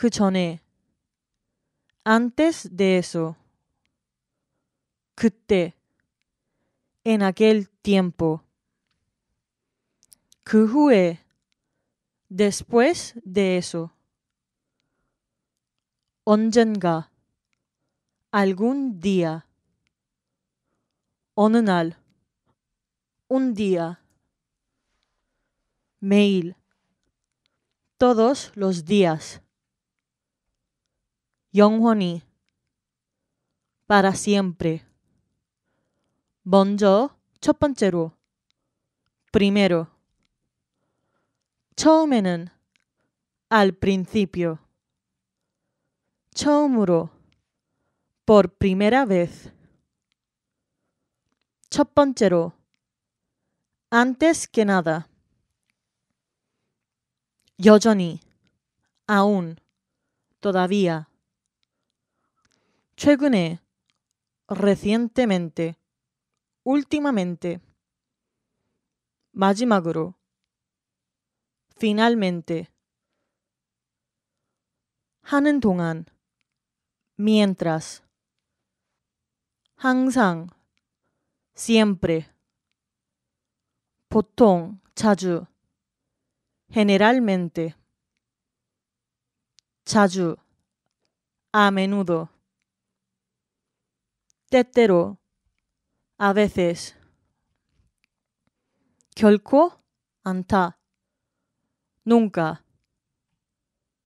그 antes de eso 그때 en aquel tiempo 그 después de eso 언젠가 algún día 어느 un día mail todos los días 영원히 para siempre. Bonjo. 첫 primero Chomenen al principio 처음으로 por primera vez 첫 antes que nada 여전히 aún todavía 최근에, recientemente, últimamente, 마지막으로, finalmente, 하는 동안, mientras, 항상, siempre, 보통, 자주, generalmente, 자주, a menudo. Tetero, a veces. Kjolko, Anta, nunca.